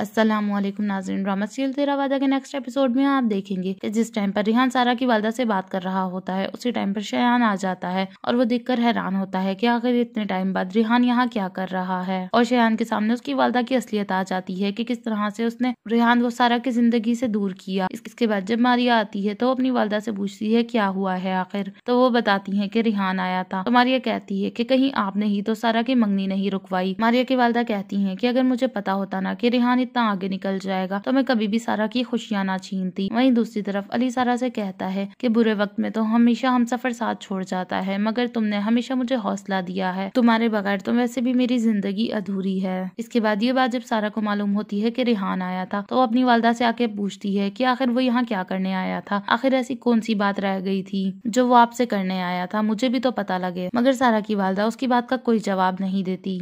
Aslam नाजरन drama serial तेरा वादा के नेक्स्ट एपिसोड में आप देखेंगे कि जिस टाइम पर रिहान सारा की वालदा से बात कर रहा होता है उसी टाइम पर शयान आ जाता है और वो देखकर हैरान होता है कि आखिर इतने टाइम बाद रिहान यहाँ क्या कर रहा है और शयान के सामने उसकी वालदा की असलियत आ जाती है कि किस तरह से उसने रिहान को सारा की जिंदगी से दूर किया इसके बाद जब मारिया आती है तो अपनी वालदा से पूछती है क्या हुआ है आखिर तो वो बताती है की रिहान आया था तो मारिया कहती है की कहीं आपने ही तो सारा की मंगनी नहीं रुकवाई मारिया की वालदा कहती है की अगर मुझे पता होता ना की रिहान कितना आगे निकल जाएगा तो मैं कभी भी सारा की खुशियां ना छीनती वहीं दूसरी तरफ अली सारा से कहता है कि बुरे वक्त में तो हमेशा हम सफर साथ छोड़ जाता है मगर तुमने हमेशा मुझे हौसला दिया है तुम्हारे बगैर तो वैसे भी मेरी जिंदगी अधूरी है इसके बाद ये बात जब सारा को मालूम होती है की रिहान आया था तो वो अपनी वालदा से आके पूछती है की आखिर वो यहाँ क्या करने आया था आखिर ऐसी कौन सी बात रह गई थी जो वो आपसे करने आया था मुझे भी तो पता लगे मगर सारा की वालदा उसकी बात का कोई जवाब नहीं देती